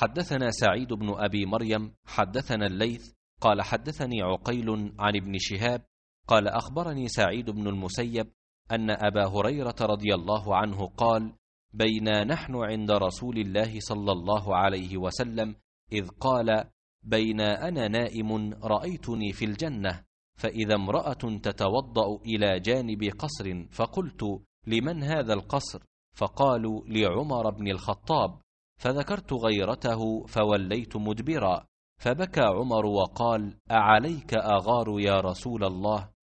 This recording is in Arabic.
حدثنا سعيد بن ابي مريم حدثنا الليث قال حدثني عقيل عن ابن شهاب قال اخبرني سعيد بن المسيب ان ابا هريره رضي الله عنه قال بينا نحن عند رسول الله صلى الله عليه وسلم اذ قال بينا انا نائم رايتني في الجنه فاذا امراه تتوضا الى جانب قصر فقلت لمن هذا القصر فقالوا لعمر بن الخطاب فذكرت غيرته فوليت مدبرا فبكى عمر وقال اعليك اغار يا رسول الله